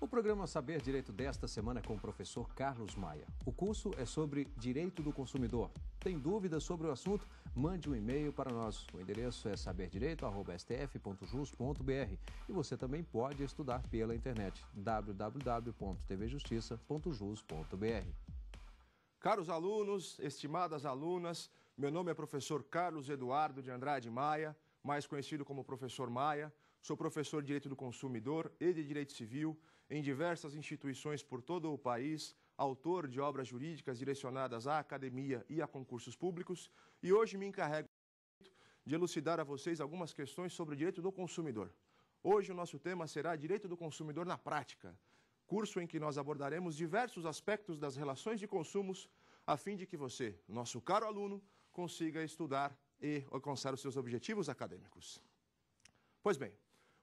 O programa Saber Direito desta semana é com o professor Carlos Maia. O curso é sobre direito do consumidor. Tem dúvidas sobre o assunto? Mande um e-mail para nós. O endereço é saberdireito.stf.jus.br e você também pode estudar pela internet www.tvjustiça.jus.br. Caros alunos, estimadas alunas, meu nome é professor Carlos Eduardo de Andrade Maia, mais conhecido como professor Maia. Sou professor de Direito do Consumidor e de Direito Civil em diversas instituições por todo o país, autor de obras jurídicas direcionadas à academia e a concursos públicos, e hoje me encarrego de elucidar a vocês algumas questões sobre o direito do consumidor. Hoje o nosso tema será Direito do Consumidor na Prática, curso em que nós abordaremos diversos aspectos das relações de consumos, a fim de que você, nosso caro aluno, consiga estudar e alcançar os seus objetivos acadêmicos. Pois bem,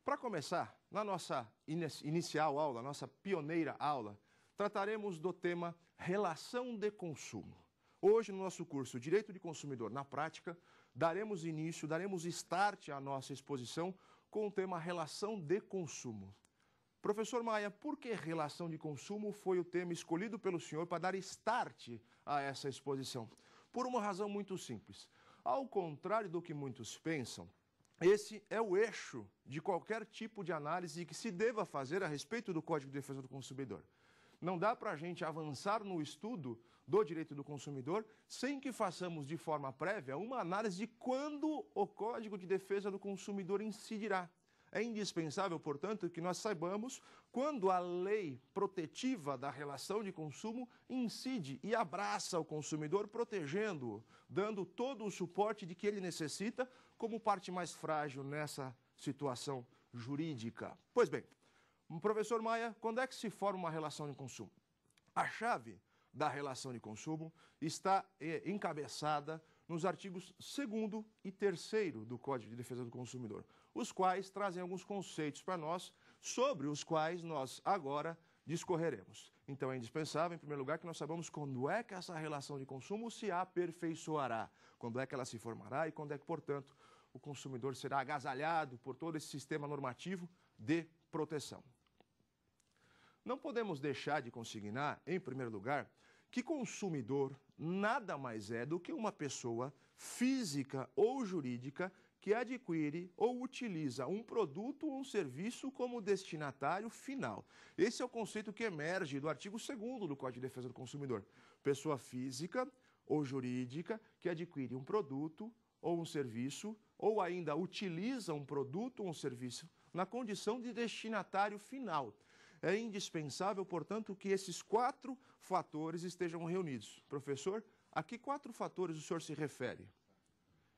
para começar, na nossa inicial aula, nossa pioneira aula, trataremos do tema relação de consumo. Hoje, no nosso curso Direito de Consumidor na Prática, daremos início, daremos start à nossa exposição com o tema relação de consumo. Professor Maia, por que relação de consumo foi o tema escolhido pelo senhor para dar start a essa exposição? Por uma razão muito simples. Ao contrário do que muitos pensam, esse é o eixo de qualquer tipo de análise que se deva fazer a respeito do Código de Defesa do Consumidor. Não dá para a gente avançar no estudo do direito do consumidor sem que façamos de forma prévia uma análise de quando o Código de Defesa do Consumidor incidirá. É indispensável, portanto, que nós saibamos quando a lei protetiva da relação de consumo incide e abraça o consumidor, protegendo-o, dando todo o suporte de que ele necessita como parte mais frágil nessa situação jurídica. Pois bem, professor Maia, quando é que se forma uma relação de consumo? A chave da relação de consumo está eh, encabeçada nos artigos 2 e 3 do Código de Defesa do Consumidor, os quais trazem alguns conceitos para nós sobre os quais nós agora discorreremos. Então é indispensável, em primeiro lugar, que nós sabemos quando é que essa relação de consumo se aperfeiçoará, quando é que ela se formará e quando é que, portanto, o consumidor será agasalhado por todo esse sistema normativo de proteção. Não podemos deixar de consignar, em primeiro lugar, que consumidor nada mais é do que uma pessoa física ou jurídica que adquire ou utiliza um produto ou um serviço como destinatário final. Esse é o conceito que emerge do artigo 2 do Código de Defesa do Consumidor. Pessoa física ou jurídica que adquire um produto ou um serviço ou ainda utiliza um produto ou um serviço na condição de destinatário final. É indispensável, portanto, que esses quatro fatores estejam reunidos. Professor, a que quatro fatores o senhor se refere?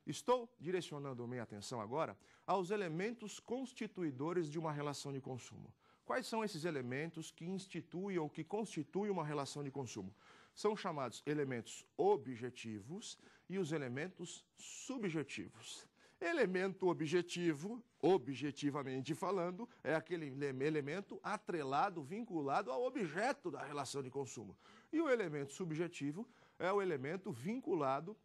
Estou direcionando minha atenção agora aos elementos constituidores de uma relação de consumo. Quais são esses elementos que instituem ou que constituem uma relação de consumo? São chamados elementos objetivos e os elementos subjetivos. Elemento objetivo, objetivamente falando, é aquele elemento atrelado, vinculado ao objeto da relação de consumo. E o elemento subjetivo é o elemento vinculado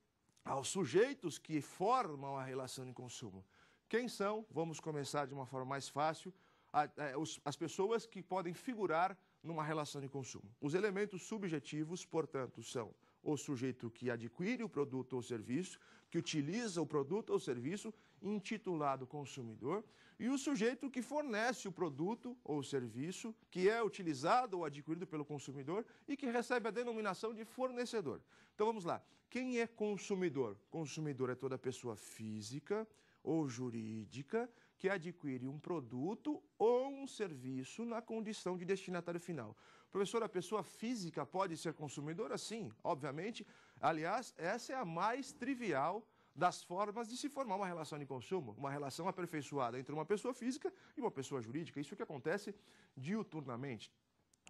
aos sujeitos que formam a relação de consumo. Quem são? Vamos começar de uma forma mais fácil. É, as pessoas que podem figurar numa relação de consumo. Os elementos subjetivos, portanto, são o sujeito que adquire o produto ou serviço, que utiliza o produto ou serviço intitulado consumidor, e o sujeito que fornece o produto ou serviço que é utilizado ou adquirido pelo consumidor e que recebe a denominação de fornecedor. Então vamos lá. Quem é consumidor? Consumidor é toda pessoa física ou jurídica que adquire um produto ou um serviço na condição de destinatário final. Professor, a pessoa física pode ser consumidora? Sim, obviamente. Aliás, essa é a mais trivial das formas de se formar uma relação de consumo, uma relação aperfeiçoada entre uma pessoa física e uma pessoa jurídica. Isso é que acontece diuturnamente.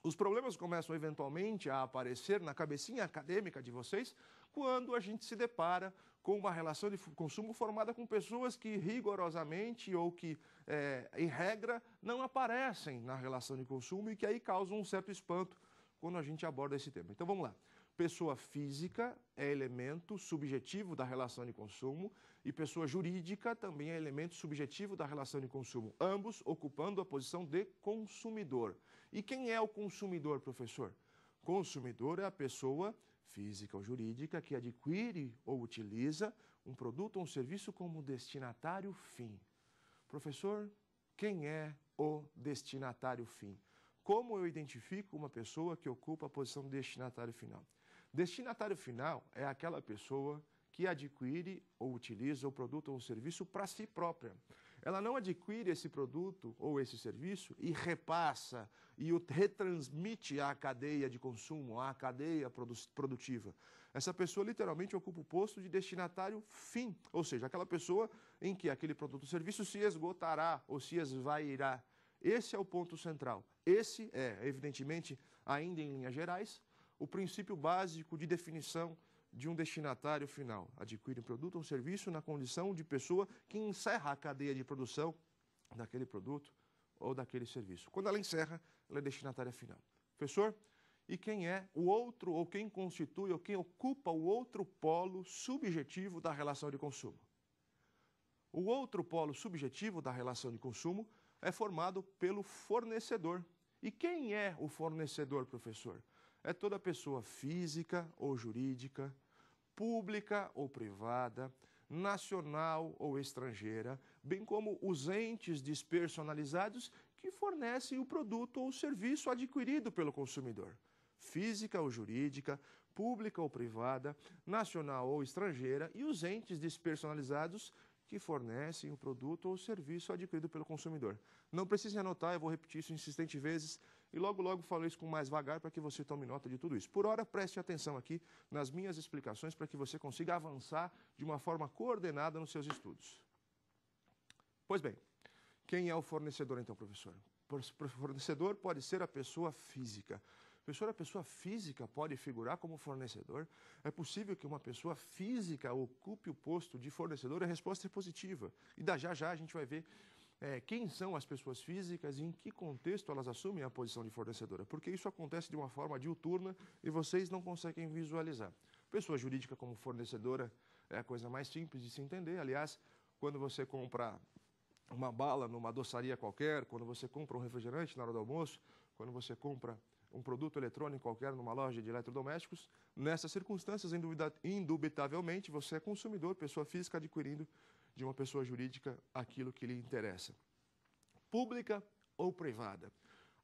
Os problemas começam eventualmente a aparecer na cabecinha acadêmica de vocês quando a gente se depara com uma relação de consumo formada com pessoas que rigorosamente ou que, é, em regra, não aparecem na relação de consumo e que aí causam um certo espanto quando a gente aborda esse tema. Então vamos lá pessoa física é elemento subjetivo da relação de consumo e pessoa jurídica também é elemento subjetivo da relação de consumo, ambos ocupando a posição de consumidor. E quem é o consumidor, professor? Consumidor é a pessoa física ou jurídica que adquire ou utiliza um produto ou um serviço como destinatário fim. Professor, quem é o destinatário fim? Como eu identifico uma pessoa que ocupa a posição de destinatário final? Destinatário final é aquela pessoa que adquire ou utiliza o produto ou o serviço para si própria. Ela não adquire esse produto ou esse serviço e repassa e o retransmite à cadeia de consumo, à cadeia produtiva. Essa pessoa literalmente ocupa o posto de destinatário fim, ou seja, aquela pessoa em que aquele produto ou serviço se esgotará ou se esvairá. Esse é o ponto central. Esse é, evidentemente, ainda em linhas gerais, o princípio básico de definição de um destinatário final. Adquire um produto ou um serviço na condição de pessoa que encerra a cadeia de produção daquele produto ou daquele serviço. Quando ela encerra, ela é destinatária final. Professor, e quem é o outro ou quem constitui ou quem ocupa o outro polo subjetivo da relação de consumo? O outro polo subjetivo da relação de consumo é formado pelo fornecedor. E quem é o fornecedor, professor? é toda pessoa física ou jurídica, pública ou privada, nacional ou estrangeira, bem como os entes despersonalizados que fornecem o produto ou serviço adquirido pelo consumidor, física ou jurídica, pública ou privada, nacional ou estrangeira, e os entes despersonalizados que fornecem o produto ou serviço adquirido pelo consumidor. Não precise anotar, eu vou repetir isso insistente vezes. E logo, logo falo isso com mais vagar para que você tome nota de tudo isso. Por hora, preste atenção aqui nas minhas explicações para que você consiga avançar de uma forma coordenada nos seus estudos. Pois bem, quem é o fornecedor então, professor? Fornecedor pode ser a pessoa física. Professor, a pessoa física pode figurar como fornecedor? É possível que uma pessoa física ocupe o posto de fornecedor? A resposta é positiva. E da já já a gente vai ver é, quem são as pessoas físicas e em que contexto elas assumem a posição de fornecedora, porque isso acontece de uma forma diuturna e vocês não conseguem visualizar. Pessoa jurídica como fornecedora é a coisa mais simples de se entender. Aliás, quando você compra uma bala numa doçaria qualquer, quando você compra um refrigerante na hora do almoço, quando você compra um produto eletrônico qualquer numa loja de eletrodomésticos, nessas circunstâncias, indubitavelmente, você é consumidor, pessoa física adquirindo de uma pessoa jurídica aquilo que lhe interessa, pública ou privada.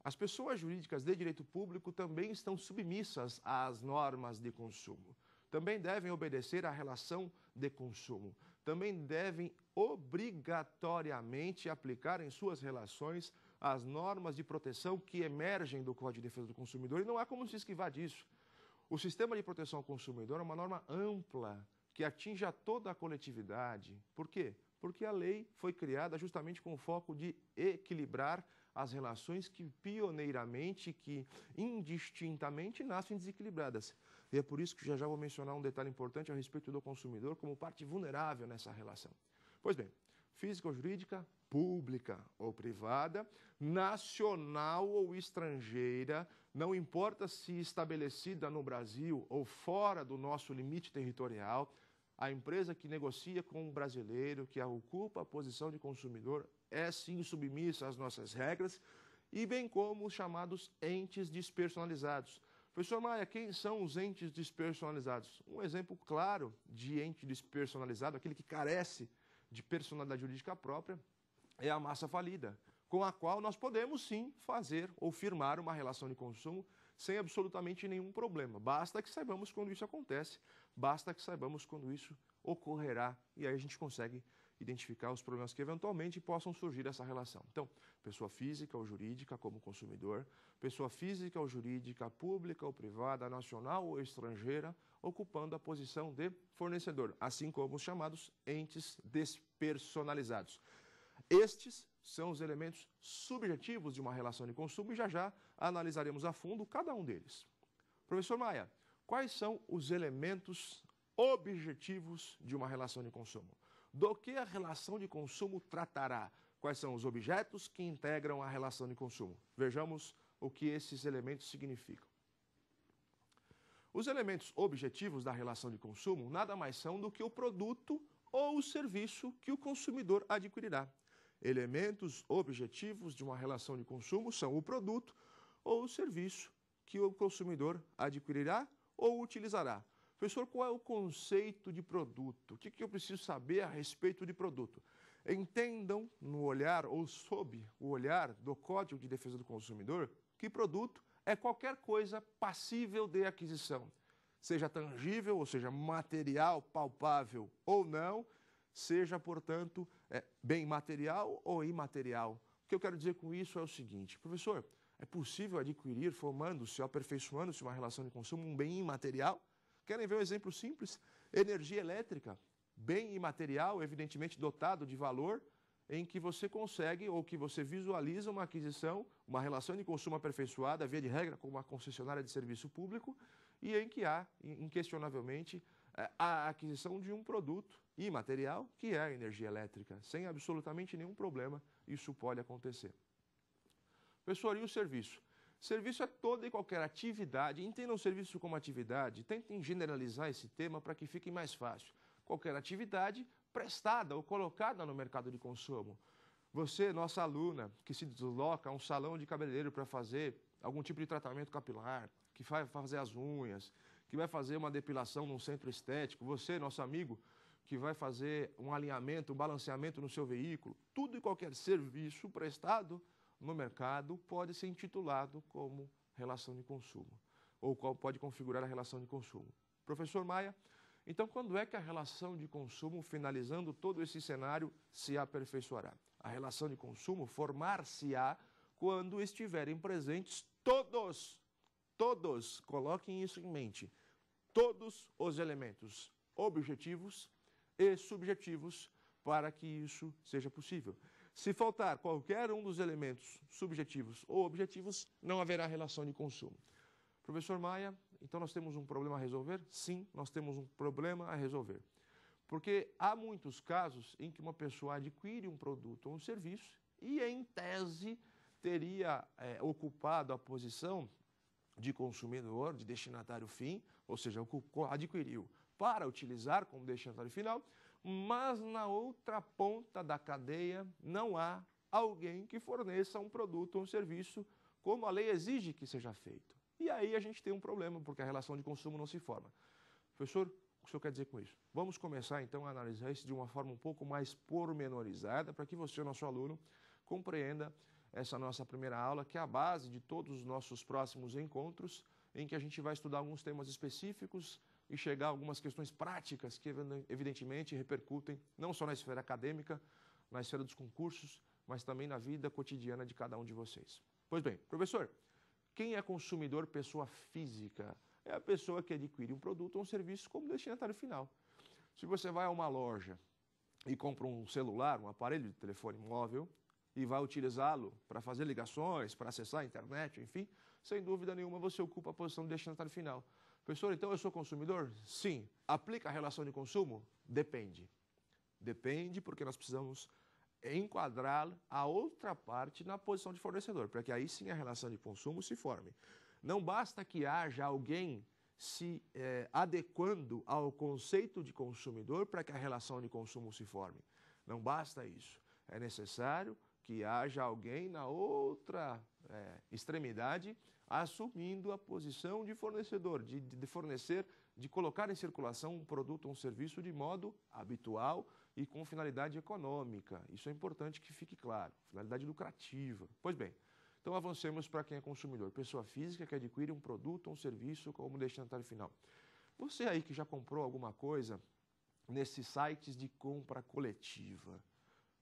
As pessoas jurídicas de direito público também estão submissas às normas de consumo. Também devem obedecer à relação de consumo. Também devem obrigatoriamente aplicar em suas relações as normas de proteção que emergem do Código de Defesa do Consumidor. E não há como se esquivar disso. O sistema de proteção ao consumidor é uma norma ampla que atinja toda a coletividade. Por quê? Porque a lei foi criada justamente com o foco de equilibrar as relações que pioneiramente, que indistintamente nascem desequilibradas. E é por isso que já já vou mencionar um detalhe importante a respeito do consumidor como parte vulnerável nessa relação. Pois bem, física ou jurídica, pública ou privada, nacional ou estrangeira, não importa se estabelecida no Brasil ou fora do nosso limite territorial, a empresa que negocia com um brasileiro, que ocupa a posição de consumidor, é sim submissa às nossas regras, e bem como os chamados entes despersonalizados. Professor Maia, quem são os entes despersonalizados? Um exemplo claro de ente despersonalizado, aquele que carece de personalidade jurídica própria, é a massa falida, com a qual nós podemos sim fazer ou firmar uma relação de consumo sem absolutamente nenhum problema. Basta que saibamos quando isso acontece Basta que saibamos quando isso ocorrerá e aí a gente consegue identificar os problemas que eventualmente possam surgir dessa relação. Então, pessoa física ou jurídica como consumidor, pessoa física ou jurídica, pública ou privada, nacional ou estrangeira, ocupando a posição de fornecedor, assim como os chamados entes despersonalizados. Estes são os elementos subjetivos de uma relação de consumo e já já analisaremos a fundo cada um deles. Professor Maia, Quais são os elementos objetivos de uma relação de consumo? Do que a relação de consumo tratará? Quais são os objetos que integram a relação de consumo? Vejamos o que esses elementos significam. Os elementos objetivos da relação de consumo nada mais são do que o produto ou o serviço que o consumidor adquirirá. Elementos objetivos de uma relação de consumo são o produto ou o serviço que o consumidor adquirirá ou utilizará. Professor, qual é o conceito de produto? O que, que eu preciso saber a respeito de produto? Entendam no olhar ou sob o olhar do Código de Defesa do Consumidor que produto é qualquer coisa passível de aquisição, seja tangível, ou seja, material, palpável ou não, seja, portanto, é, bem material ou imaterial. O que eu quero dizer com isso é o seguinte, professor, é possível adquirir, formando-se, aperfeiçoando-se uma relação de consumo, um bem imaterial? Querem ver um exemplo simples? Energia elétrica, bem imaterial, evidentemente dotado de valor, em que você consegue ou que você visualiza uma aquisição, uma relação de consumo aperfeiçoada, via de regra, com uma concessionária de serviço público, e em que há, inquestionavelmente, eh, a aquisição de um produto imaterial, que é a energia elétrica, sem absolutamente nenhum problema, isso pode acontecer. Pessoaria o serviço. Serviço é toda e qualquer atividade, entendam o serviço como atividade, tentem generalizar esse tema para que fique mais fácil. Qualquer atividade prestada ou colocada no mercado de consumo. Você, nossa aluna, que se desloca a um salão de cabeleireiro para fazer algum tipo de tratamento capilar, que vai fazer as unhas, que vai fazer uma depilação num centro estético, você, nosso amigo, que vai fazer um alinhamento, um balanceamento no seu veículo, tudo e qualquer serviço prestado no mercado pode ser intitulado como relação de consumo, ou qual pode configurar a relação de consumo. Professor Maia, então quando é que a relação de consumo, finalizando todo esse cenário, se aperfeiçoará? A relação de consumo formar-se-á quando estiverem presentes todos, todos, coloquem isso em mente, todos os elementos objetivos e subjetivos para que isso seja possível. Se faltar qualquer um dos elementos subjetivos ou objetivos, não haverá relação de consumo. Professor Maia, então nós temos um problema a resolver? Sim, nós temos um problema a resolver. Porque há muitos casos em que uma pessoa adquire um produto ou um serviço e, em tese, teria é, ocupado a posição de consumidor, de destinatário fim, ou seja, adquiriu para utilizar como destinatário final, mas na outra ponta da cadeia não há alguém que forneça um produto ou um serviço como a lei exige que seja feito. E aí a gente tem um problema, porque a relação de consumo não se forma. Professor, o que o senhor quer dizer com isso? Vamos começar então a analisar isso de uma forma um pouco mais pormenorizada, para que você, nosso aluno, compreenda essa nossa primeira aula, que é a base de todos os nossos próximos encontros, em que a gente vai estudar alguns temas específicos e chegar a algumas questões práticas que, evidentemente, repercutem não só na esfera acadêmica, na esfera dos concursos, mas também na vida cotidiana de cada um de vocês. Pois bem, professor, quem é consumidor pessoa física? É a pessoa que adquire um produto ou um serviço como destinatário final. Se você vai a uma loja e compra um celular, um aparelho de telefone móvel, e vai utilizá-lo para fazer ligações, para acessar a internet, enfim, sem dúvida nenhuma você ocupa a posição de destinatário final. Professor, então eu sou consumidor? Sim. Aplica a relação de consumo? Depende. Depende, porque nós precisamos enquadrar a outra parte na posição de fornecedor, para que aí sim a relação de consumo se forme. Não basta que haja alguém se eh, adequando ao conceito de consumidor para que a relação de consumo se forme. Não basta isso. É necessário que haja alguém na outra é, extremidade, assumindo a posição de fornecedor, de, de fornecer, de colocar em circulação um produto ou um serviço de modo habitual e com finalidade econômica. Isso é importante que fique claro, finalidade lucrativa. Pois bem, então avancemos para quem é consumidor, pessoa física que adquire um produto ou um serviço como destinatário final. Você aí que já comprou alguma coisa nesses sites de compra coletiva,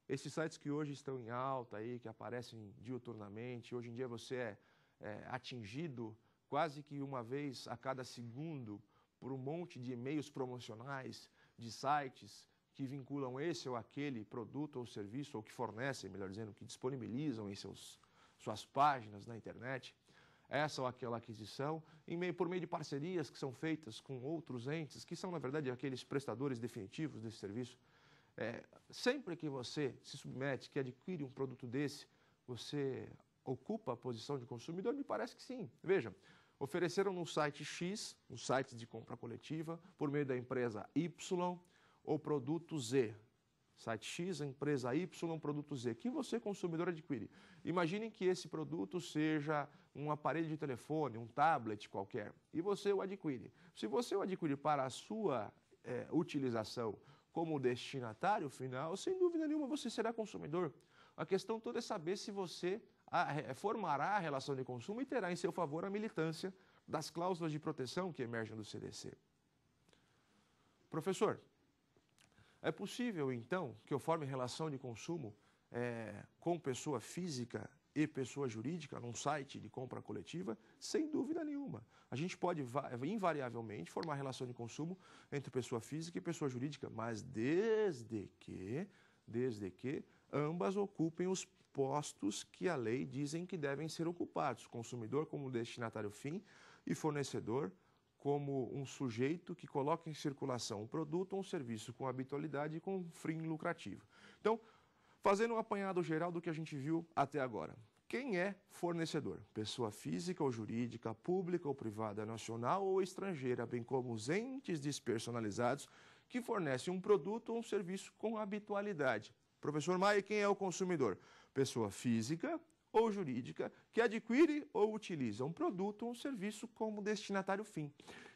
esses sites que hoje estão em alta aí, que aparecem diuturnamente, hoje em dia você é, é atingido quase que uma vez a cada segundo por um monte de e-mails promocionais de sites que vinculam esse ou aquele produto ou serviço, ou que fornecem, melhor dizendo, que disponibilizam em seus, suas páginas na internet, essa ou aquela aquisição, meio, por meio de parcerias que são feitas com outros entes, que são, na verdade, aqueles prestadores definitivos desse serviço, é, sempre que você se submete, que adquire um produto desse, você ocupa a posição de consumidor? Me parece que sim. Veja, ofereceram no site X, um site de compra coletiva, por meio da empresa Y, o produto Z. Site X, empresa Y, produto Z, que você, consumidor, adquire. Imaginem que esse produto seja um aparelho de telefone, um tablet qualquer, e você o adquire. Se você o adquire para a sua é, utilização como destinatário final, sem dúvida nenhuma você será consumidor. A questão toda é saber se você ah, eh, formará a relação de consumo e terá em seu favor a militância das cláusulas de proteção que emergem do CDC. Professor, é possível então que eu forme relação de consumo é, com pessoa física e pessoa jurídica, num site de compra coletiva, sem dúvida nenhuma. A gente pode invariavelmente formar relação de consumo entre pessoa física e pessoa jurídica, mas desde que, desde que ambas ocupem os postos que a lei dizem que devem ser ocupados, consumidor como destinatário fim e fornecedor como um sujeito que coloca em circulação um produto ou um serviço com habitualidade e com fim lucrativo. Então, Fazendo um apanhado geral do que a gente viu até agora. Quem é fornecedor? Pessoa física ou jurídica, pública ou privada, nacional ou estrangeira, bem como os entes despersonalizados que fornecem um produto ou um serviço com habitualidade. Professor Maia, quem é o consumidor? Pessoa física ou jurídica que adquire ou utiliza um produto ou um serviço como destinatário fim.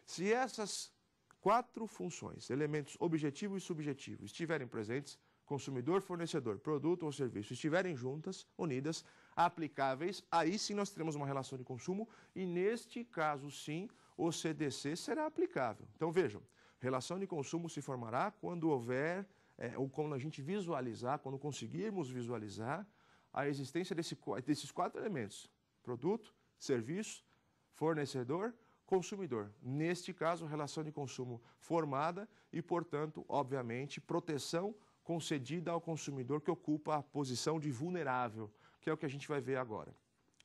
Se essas quatro funções, elementos objetivo e subjetivo, estiverem presentes, consumidor, fornecedor, produto ou serviço estiverem juntas, unidas, aplicáveis, aí sim nós teremos uma relação de consumo e neste caso sim o CDC será aplicável. Então vejam, relação de consumo se formará quando houver é, ou quando a gente visualizar, quando conseguirmos visualizar a existência desse, desses quatro elementos: produto, serviço, fornecedor, consumidor. Neste caso, relação de consumo formada e, portanto, obviamente, proteção concedida ao consumidor que ocupa a posição de vulnerável, que é o que a gente vai ver agora.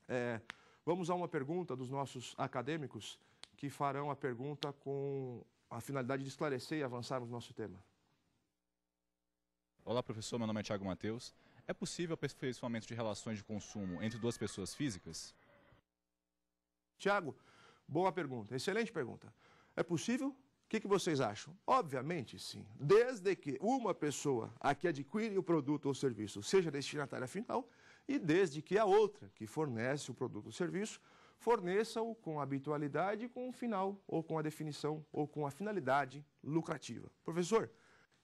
É, vamos a uma pergunta dos nossos acadêmicos, que farão a pergunta com a finalidade de esclarecer e avançarmos nosso tema. Olá, professor. Meu nome é Tiago Matheus. É possível aperfeiçoamento de relações de consumo entre duas pessoas físicas? Tiago, boa pergunta. Excelente pergunta. É possível? O que, que, vocês acham? Obviamente sim. Desde que uma pessoa a que adquire o produto ou serviço seja destinatária final e desde que a outra que fornece o produto ou serviço forneça-o com habitualidade, com o final, ou com a definição, ou com a finalidade lucrativa. Professor,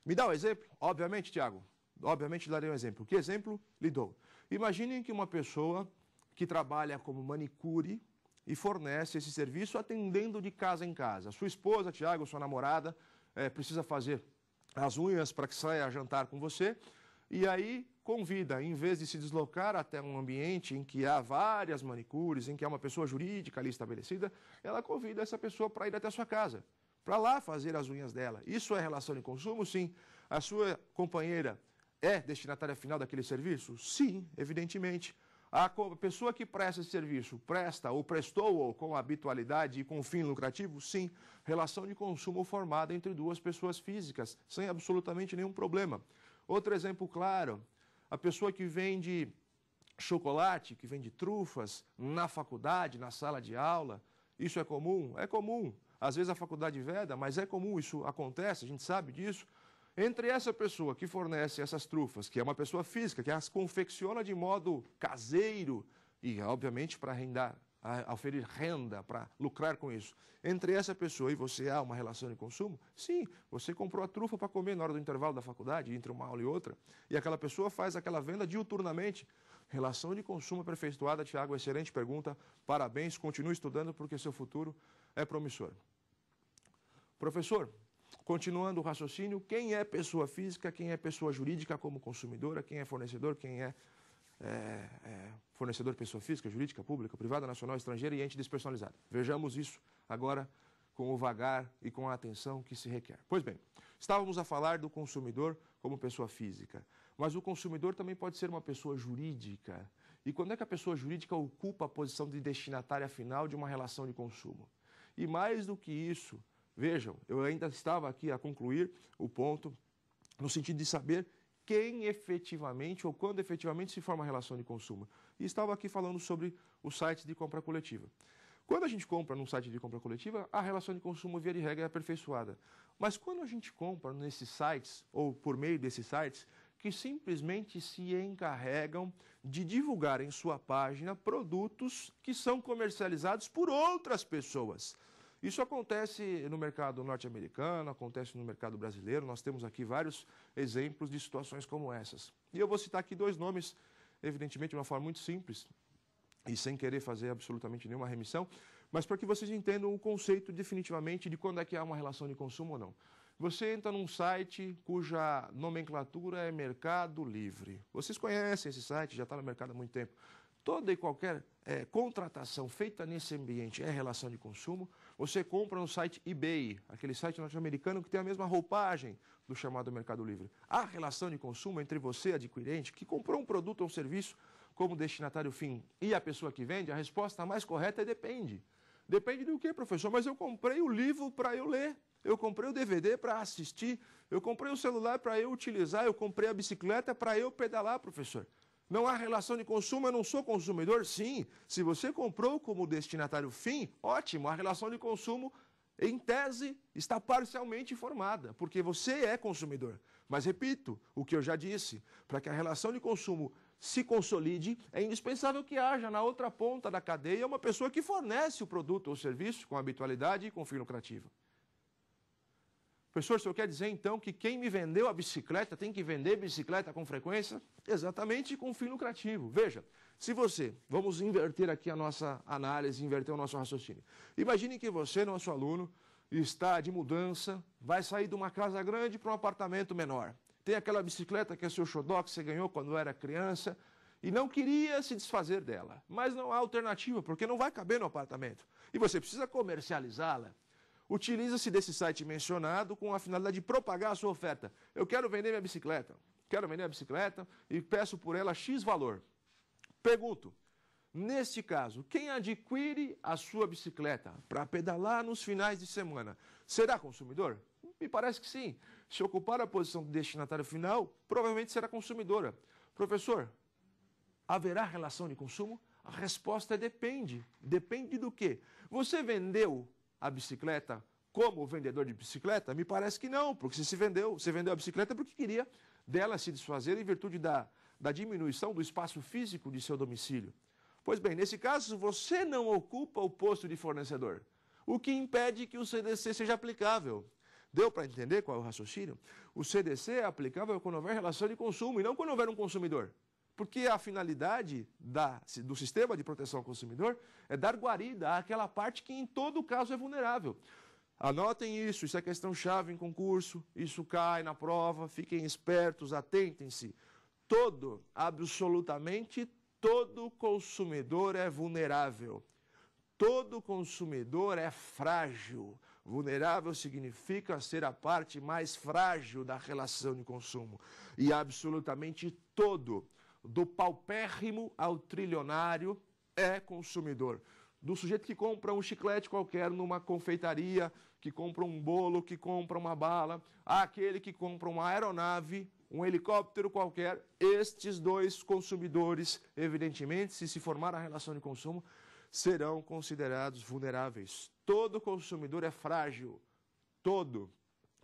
me dá um exemplo? Obviamente, Tiago. Obviamente darei um exemplo. Que exemplo lhe dou? Imaginem que uma pessoa que trabalha como manicure e fornece esse serviço atendendo de casa em casa. sua esposa, Tiago, sua namorada, é, precisa fazer as unhas para que saia a jantar com você. E aí convida, em vez de se deslocar até um ambiente em que há várias manicures, em que há uma pessoa jurídica ali estabelecida, ela convida essa pessoa para ir até a sua casa, para lá fazer as unhas dela. Isso é relação de consumo? Sim. A sua companheira é destinatária final daquele serviço? Sim, evidentemente. A pessoa que presta esse serviço presta ou prestou-o com habitualidade e com fim lucrativo? Sim. Relação de consumo formada entre duas pessoas físicas, sem absolutamente nenhum problema. Outro exemplo claro, a pessoa que vende chocolate, que vende trufas na faculdade, na sala de aula, isso é comum? É comum. Às vezes a faculdade veda, mas é comum, isso acontece, a gente sabe disso. Entre essa pessoa que fornece essas trufas, que é uma pessoa física, que as confecciona de modo caseiro e, obviamente, para arrendar, a oferir renda, para lucrar com isso. Entre essa pessoa e você há uma relação de consumo? Sim, você comprou a trufa para comer na hora do intervalo da faculdade, entre uma aula e outra, e aquela pessoa faz aquela venda diuturnamente. Relação de consumo aperfeiçoada, Tiago, excelente pergunta. Parabéns, continue estudando porque seu futuro é promissor. Professor, Continuando o raciocínio, quem é pessoa física, quem é pessoa jurídica como consumidora, quem é fornecedor, quem é, é, é fornecedor, pessoa física, jurídica, pública, privada, nacional, estrangeira e ente despersonalizado. Vejamos isso agora com o vagar e com a atenção que se requer. Pois bem, estávamos a falar do consumidor como pessoa física, mas o consumidor também pode ser uma pessoa jurídica. E quando é que a pessoa jurídica ocupa a posição de destinatária final de uma relação de consumo? E mais do que isso, Vejam, eu ainda estava aqui a concluir o ponto no sentido de saber quem efetivamente ou quando efetivamente se forma a relação de consumo. E estava aqui falando sobre o site de compra coletiva. Quando a gente compra num site de compra coletiva, a relação de consumo via de regra é aperfeiçoada. Mas quando a gente compra nesses sites ou por meio desses sites que simplesmente se encarregam de divulgar em sua página produtos que são comercializados por outras pessoas, isso acontece no mercado norte-americano, acontece no mercado brasileiro. Nós temos aqui vários exemplos de situações como essas. E eu vou citar aqui dois nomes, evidentemente de uma forma muito simples e sem querer fazer absolutamente nenhuma remissão, mas para que vocês entendam o conceito definitivamente de quando é que há uma relação de consumo ou não. Você entra num site cuja nomenclatura é Mercado Livre. Vocês conhecem esse site, já está no mercado há muito tempo. Toda e qualquer é, contratação feita nesse ambiente é relação de consumo. Você compra no site eBay, aquele site norte-americano que tem a mesma roupagem do chamado Mercado Livre. Há relação de consumo entre você, adquirente, que comprou um produto ou um serviço como destinatário fim, e a pessoa que vende? A resposta mais correta é depende. Depende do que, professor? Mas eu comprei o livro para eu ler. Eu comprei o DVD para assistir, eu comprei o celular para eu utilizar, eu comprei a bicicleta para eu pedalar, professor. Não há relação de consumo, eu não sou consumidor? Sim. Se você comprou como destinatário fim, ótimo, a relação de consumo, em tese, está parcialmente formada, porque você é consumidor. Mas repito o que eu já disse: para que a relação de consumo se consolide, é indispensável que haja na outra ponta da cadeia uma pessoa que fornece o produto ou serviço com habitualidade e com fim lucrativo. Professor, o senhor quer dizer então que quem me vendeu a bicicleta tem que vender bicicleta com frequência? Exatamente com fim lucrativo. Veja, se você, vamos inverter aqui a nossa análise, inverter o nosso raciocínio. Imagine que você, nosso aluno, está de mudança, vai sair de uma casa grande para um apartamento menor. Tem aquela bicicleta que é seu xodó, que você ganhou quando era criança, e não queria se desfazer dela. Mas não há alternativa, porque não vai caber no apartamento. E você precisa comercializá-la. Utiliza-se desse site mencionado com a finalidade de propagar a sua oferta. Eu quero vender minha bicicleta, quero vender a bicicleta e peço por ela X valor. Pergunto, neste caso, quem adquire a sua bicicleta para pedalar nos finais de semana será consumidor? Me parece que sim. Se ocupar a posição de destinatário final, provavelmente será consumidora. Professor, haverá relação de consumo? A resposta é depende. Depende do quê? Você vendeu a bicicleta como vendedor de bicicleta? Me parece que não, porque você se vendeu, você vendeu a bicicleta porque queria dela se desfazer em virtude da, da diminuição do espaço físico de seu domicílio. Pois bem, nesse caso, você não ocupa o posto de fornecedor, o que impede que o CDC seja aplicável. Deu para entender qual é o raciocínio? O CDC é aplicável quando houver relação de consumo e não quando houver um consumidor. Porque a finalidade da, do sistema de proteção ao consumidor é dar guarida àquela parte que, em todo caso, é vulnerável. Anotem isso, isso é questão chave em concurso, isso cai na prova, fiquem espertos, atentem-se. Todo, absolutamente todo consumidor é vulnerável. Todo consumidor é frágil. Vulnerável significa ser a parte mais frágil da relação de consumo. E absolutamente todo do paupérrimo ao trilionário é consumidor. Do sujeito que compra um chiclete qualquer numa confeitaria, que compra um bolo, que compra uma bala, aquele que compra uma aeronave, um helicóptero qualquer, estes dois consumidores, evidentemente, se se formar a relação de consumo, serão considerados vulneráveis. Todo consumidor é frágil, todo.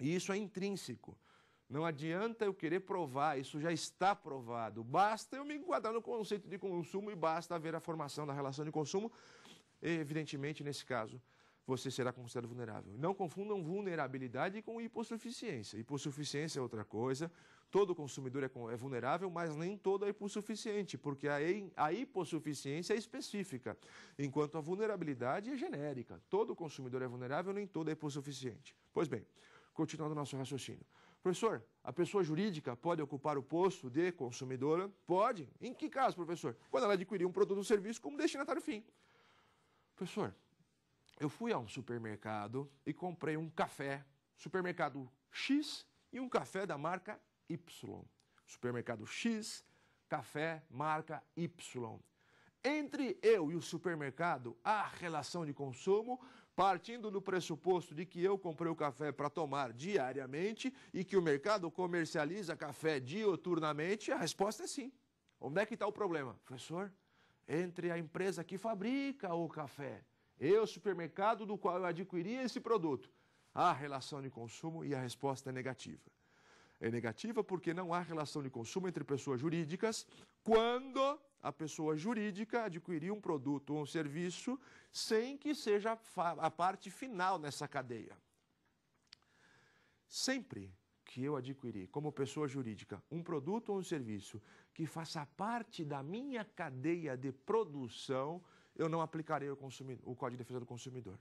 E isso é intrínseco. Não adianta eu querer provar, isso já está provado. Basta eu me guardar no conceito de consumo e basta haver a formação da relação de consumo. E, evidentemente, nesse caso, você será considerado vulnerável. Não confundam vulnerabilidade com hipossuficiência. Hipossuficiência é outra coisa. Todo consumidor é, é vulnerável, mas nem todo é hipossuficiente, porque a hipossuficiência é específica, enquanto a vulnerabilidade é genérica. Todo consumidor é vulnerável, nem todo é hipossuficiente. Pois bem, continuando nosso raciocínio. Professor, a pessoa jurídica pode ocupar o posto de consumidora? Pode. Em que caso, professor? Quando ela adquirir um produto ou serviço como destinatário fim. Professor, eu fui a um supermercado e comprei um café, supermercado X e um café da marca Y. Supermercado X, café marca Y. Entre eu e o supermercado, há relação de consumo partindo do pressuposto de que eu comprei o café para tomar diariamente e que o mercado comercializa café dioturnamente, a resposta é sim. Onde é que está o problema? Professor, entre a empresa que fabrica o café e o supermercado do qual eu adquiri esse produto, há relação de consumo e a resposta é negativa. É negativa porque não há relação de consumo entre pessoas jurídicas quando a pessoa jurídica adquirir um produto ou um serviço sem que seja a parte final nessa cadeia. Sempre que eu adquirir, como pessoa jurídica um produto ou um serviço que faça parte da minha cadeia de produção, eu não aplicarei o, o Código de Defesa do Consumidor.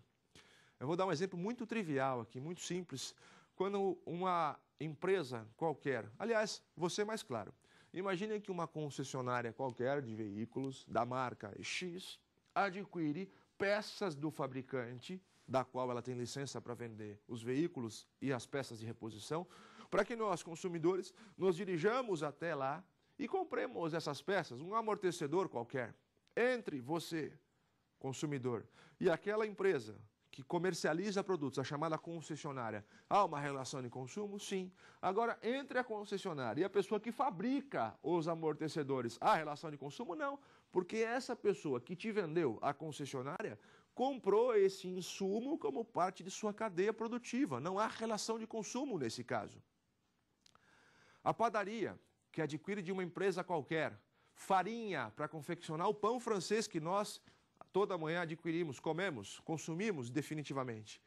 Eu vou dar um exemplo muito trivial aqui, muito simples. Quando uma empresa qualquer, aliás, você é mais claro, Imagine que uma concessionária qualquer de veículos da marca X adquire peças do fabricante da qual ela tem licença para vender os veículos e as peças de reposição, para que nós, consumidores, nos dirijamos até lá e compremos essas peças, um amortecedor qualquer, entre você, consumidor, e aquela empresa, que comercializa produtos, a chamada concessionária, há uma relação de consumo? Sim. Agora, entre a concessionária e a pessoa que fabrica os amortecedores, há relação de consumo? Não, porque essa pessoa que te vendeu a concessionária comprou esse insumo como parte de sua cadeia produtiva. Não há relação de consumo nesse caso. A padaria que adquire de uma empresa qualquer farinha para confeccionar o pão francês que nós toda manhã adquirimos, comemos, consumimos definitivamente.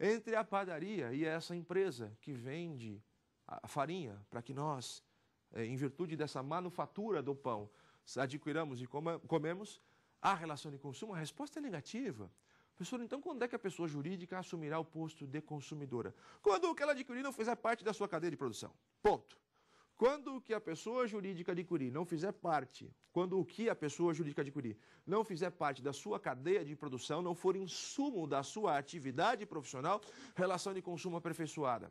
Entre a padaria e essa empresa que vende a farinha para que nós, eh, em virtude dessa manufatura do pão, adquiramos e comemos, há relação de consumo? A resposta é negativa. Professor, então quando é que a pessoa jurídica assumirá o posto de consumidora? Quando o que ela adquiriu não fizer parte da sua cadeia de produção. Ponto. Quando que a pessoa jurídica de Curi não fizer parte, quando o que a pessoa jurídica de Curi não fizer parte da sua cadeia de produção, não for insumo da sua atividade profissional, relação de consumo aperfeiçoada.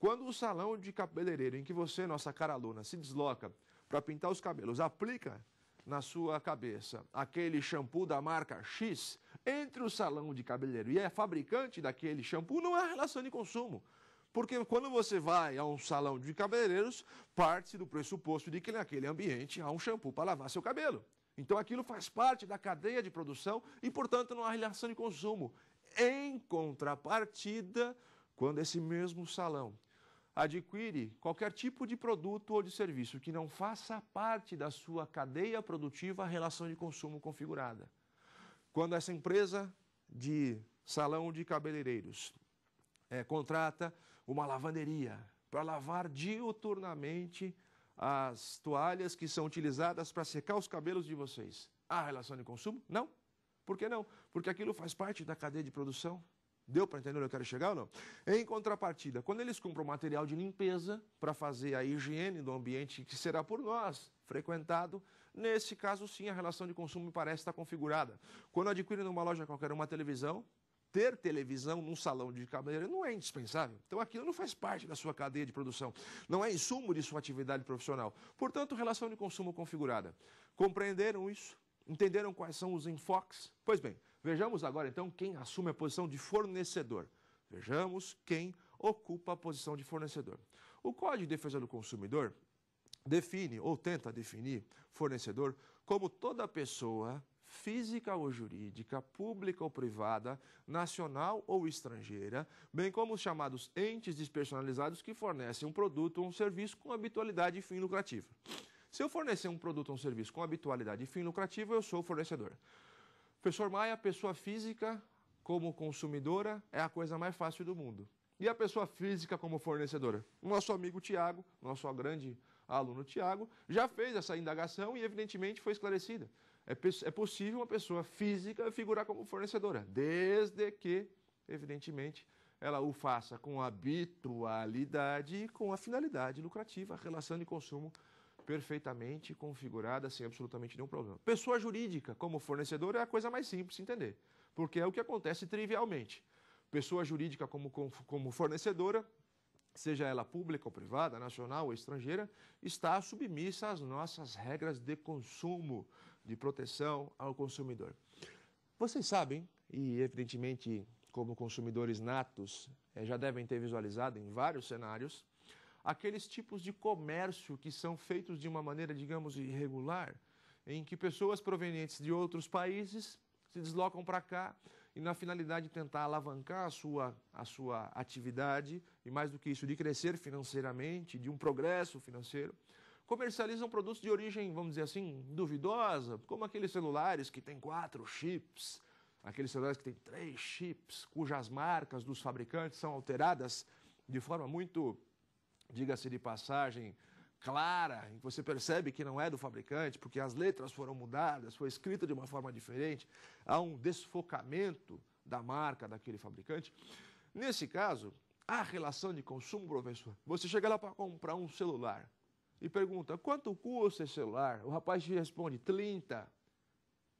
Quando o salão de cabeleireiro em que você, nossa cara aluna, se desloca para pintar os cabelos, aplica na sua cabeça aquele shampoo da marca X, entre o salão de cabeleireiro e a fabricante daquele shampoo, não há relação de consumo. Porque quando você vai a um salão de cabeleireiros, parte do pressuposto de que naquele ambiente há um shampoo para lavar seu cabelo. Então aquilo faz parte da cadeia de produção e, portanto, não há relação de consumo. Em contrapartida, quando esse mesmo salão adquire qualquer tipo de produto ou de serviço que não faça parte da sua cadeia produtiva, a relação de consumo configurada. Quando essa empresa de salão de cabeleireiros é, contrata uma lavanderia para lavar diuturnamente as toalhas que são utilizadas para secar os cabelos de vocês. Há relação de consumo? Não. Por que não? Porque aquilo faz parte da cadeia de produção. Deu para entender onde eu quero chegar ou não? Em contrapartida, quando eles compram material de limpeza para fazer a higiene do ambiente que será por nós frequentado, nesse caso sim a relação de consumo parece estar configurada. Quando adquirem numa loja qualquer uma televisão, ter televisão num salão de cabeleireiro não é indispensável. Então aquilo não faz parte da sua cadeia de produção, não é insumo de sua atividade profissional. Portanto, relação de consumo configurada. Compreenderam isso? Entenderam quais são os enfoques? Pois bem, vejamos agora então quem assume a posição de fornecedor. Vejamos quem ocupa a posição de fornecedor. O Código de Defesa do Consumidor define ou tenta definir fornecedor como toda pessoa física ou jurídica, pública ou privada, nacional ou estrangeira, bem como os chamados entes despersonalizados que fornecem um produto ou um serviço com habitualidade e fim lucrativo. Se eu fornecer um produto ou um serviço com habitualidade e fim lucrativo, eu sou o fornecedor. Professor Maia, pessoa física como consumidora é a coisa mais fácil do mundo. E a pessoa física como fornecedora? Nosso amigo Tiago, nosso grande aluno Tiago, já fez essa indagação e evidentemente foi esclarecida. É, é, possível uma pessoa física figurar como fornecedora, desde que, evidentemente, ela o faça com habitualidade e com a finalidade lucrativa, a relação de consumo perfeitamente configurada, sem absolutamente nenhum problema. Pessoa jurídica como fornecedora é a coisa mais simples de entender, porque é o que acontece trivialmente. Pessoa jurídica como, como fornecedora, seja ela pública ou privada, nacional ou estrangeira, está submissa às nossas regras de consumo, de proteção ao consumidor. Vocês sabem, e evidentemente, como consumidores natos, eh, já devem ter visualizado em vários cenários, aqueles tipos de comércio que são feitos de uma maneira, digamos, irregular, em que pessoas provenientes de outros países se deslocam para cá e na finalidade tentar alavancar a sua, a sua atividade e mais do que isso, de crescer financeiramente, de um progresso financeiro, comercializam produtos de origem, vamos dizer assim, duvidosa, como aqueles celulares que têm quatro chips, aqueles celulares que têm três chips, cujas marcas dos fabricantes são alteradas de forma muito, diga-se de passagem, clara, em que você percebe que não é do fabricante, porque as letras foram mudadas, foi escrita de uma forma diferente, há um desfocamento da marca daquele fabricante. Nesse caso, a relação de consumo, professor, você chega lá para comprar um celular, e pergunta: quanto custa esse celular? O rapaz te responde: 30.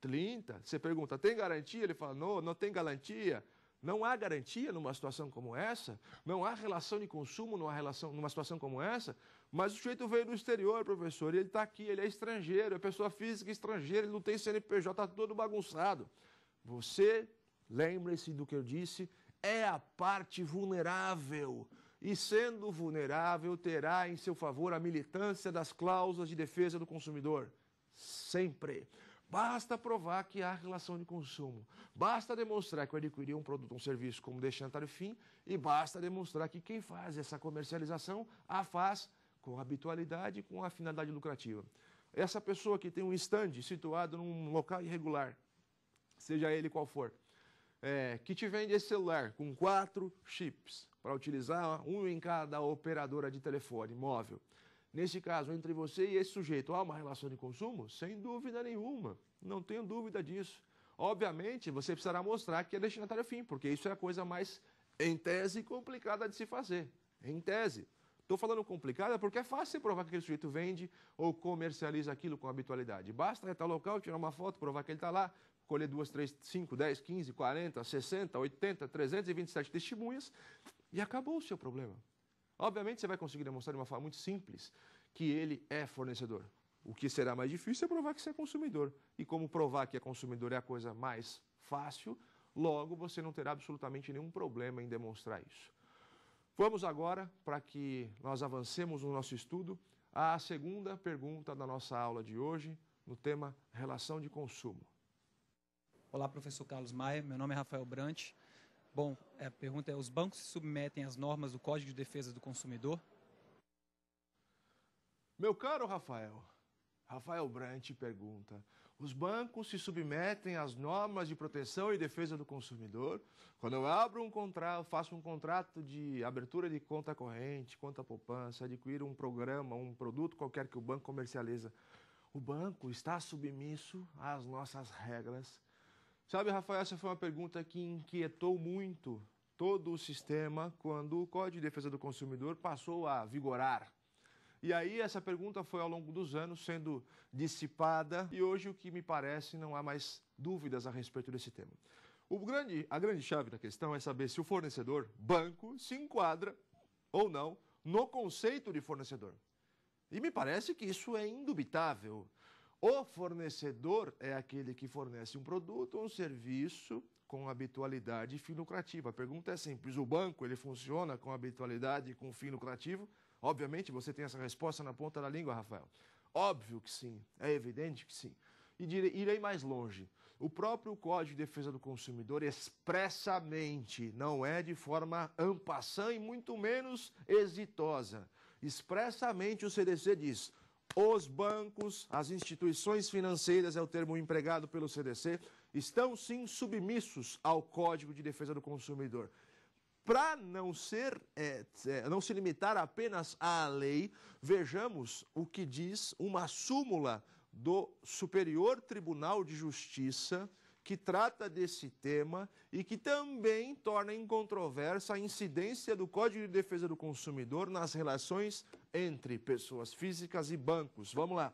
30? Você pergunta: tem garantia? Ele fala: não, não tem garantia. Não há garantia numa situação como essa, não há relação de consumo numa, relação, numa situação como essa, mas o sujeito veio do exterior, professor, e ele está aqui, ele é estrangeiro, é pessoa física estrangeira, ele não tem CNPJ, está todo bagunçado. Você, lembre-se do que eu disse, é a parte vulnerável e, sendo vulnerável, terá em seu favor a militância das cláusulas de defesa do consumidor. Sempre. Basta provar que há relação de consumo. Basta demonstrar que eu adquiri um produto ou um serviço como destinatário fim e basta demonstrar que quem faz essa comercialização a faz com habitualidade e com a finalidade lucrativa. Essa pessoa que tem um estande situado num local irregular, seja ele qual for, é, que te vende esse celular com quatro chips para utilizar um em cada operadora de telefone móvel. Nesse caso, entre você e esse sujeito, há uma relação de consumo? Sem dúvida nenhuma, não tenho dúvida disso. Obviamente, você precisará mostrar que é destinatário fim, porque isso é a coisa mais, em tese, complicada de se fazer. Em tese. Estou falando complicada porque é fácil provar que aquele sujeito vende ou comercializa aquilo com habitualidade. Basta estar local, tirar uma foto, provar que ele está lá, colher 2, 3, 5, 10, 15, 40, 60, 80, 327 testemunhas e acabou o seu problema. Obviamente você vai conseguir demonstrar de uma forma muito simples que ele é fornecedor. O que será mais difícil é provar que você é consumidor. E como provar que é consumidor é a coisa mais fácil, logo você não terá absolutamente nenhum problema em demonstrar isso. Vamos agora, para que nós avancemos no nosso estudo, à segunda pergunta da nossa aula de hoje, no tema relação de consumo. Olá, professor Carlos Maia. Meu nome é Rafael Brant. Bom, a pergunta é: os bancos se submetem às normas do Código de Defesa do Consumidor? Meu caro Rafael, Rafael Brant pergunta: os bancos se submetem às normas de proteção e defesa do consumidor? Quando eu abro um contrato, faço um contrato de abertura de conta corrente, conta poupança, adquiro um programa, um produto qualquer que o banco comercializa, o banco está submisso às nossas regras Sabe, Rafael, essa foi uma pergunta que inquietou muito todo o sistema quando o Código de Defesa do Consumidor passou a vigorar. E aí essa pergunta foi ao longo dos anos sendo dissipada e hoje o que me parece não há mais dúvidas a respeito desse tema. O grande, a grande chave da questão é saber se o fornecedor, banco, se enquadra ou não no conceito de fornecedor. E me parece que isso é indubitável. O fornecedor é aquele que fornece um produto ou um serviço com habitualidade e fim lucrativo. A pergunta é simples: o banco ele funciona com habitualidade e com fim lucrativo? Obviamente você tem essa resposta na ponta da língua, Rafael. Óbvio que sim, é evidente que sim. E irei mais longe. O próprio Código de Defesa do Consumidor expressamente, não é de forma ampassã e muito menos exitosa. Expressamente o CDC diz: os bancos, as instituições financeiras, é o termo empregado pelo CDC, estão sim submissos ao Código de Defesa do Consumidor. Para não ser, é, é, não se limitar apenas à lei, vejamos o que diz uma súmula do Superior Tribunal de Justiça que trata desse tema e que também torna incontroversa a incidência do Código de Defesa do Consumidor nas relações entre pessoas físicas e bancos. Vamos lá.